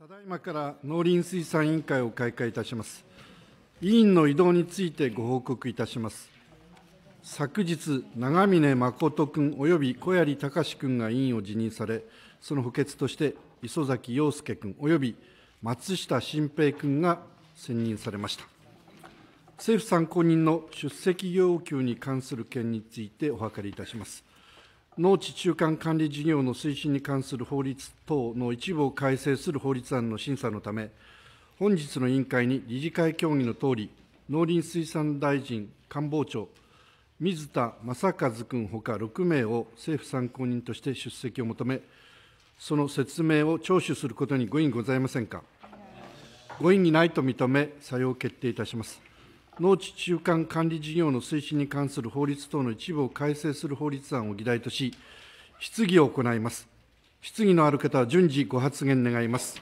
ただいまから農林水産委員会を開会いたします委員の移動についてご報告いたします昨日長峰誠君及び小槍隆君が委員を辞任されその補欠として磯崎陽介君及び松下新平君が選任されました政府参考人の出席要求に関する件についてお諮りいたします農地中間管理事業の推進に関する法律等の一部を改正する法律案の審査のため、本日の委員会に理事会協議のとおり、農林水産大臣官房長、水田正和君ほか6名を政府参考人として出席を求め、その説明を聴取することにご異議ございませんか。ご異議ないと認め、採用決定いたします。農地中間管理事業の推進に関する法律等の一部を改正する法律案を議題とし、質疑を行います。質疑のある方は順次ご発言願います。